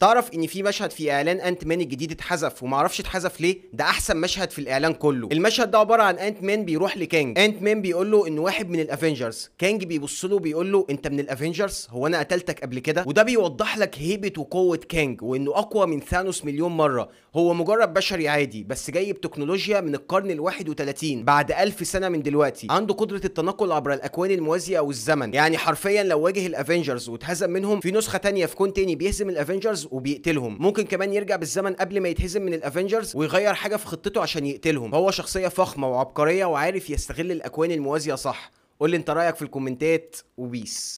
تعرف ان في مشهد في اعلان انت مان الجديد اتحذف ومعرفش اتحذف ليه ده احسن مشهد في الاعلان كله المشهد ده عباره عن انت مان بيروح لكانج انت مان بيقول له ان واحد من الافنجرز كانج بيبص له بيقول له انت من الافنجرز هو انا قتلتك قبل كده وده بيوضح لك هيبه وقوه كانج وانه اقوى من ثانوس مليون مره هو مجرد بشري عادي بس جاي بتكنولوجيا من القرن ال31 بعد 1000 سنه من دلوقتي عنده قدره التنقل عبر الاكوان الموازيه او الزمن يعني حرفيا لو واجه الافنجرز واتهزم منهم في نسخه ثانيه في كون تاني بيهزم الافنجرز وبيقتلهم ممكن كمان يرجع بالزمن قبل ما يتهزم من الافنجرز ويغير حاجه في خطته عشان يقتلهم هو شخصيه فخمه وعبقريه وعارف يستغل الاكوان الموازيه صح قول لي انت رايك في الكومنتات وبيس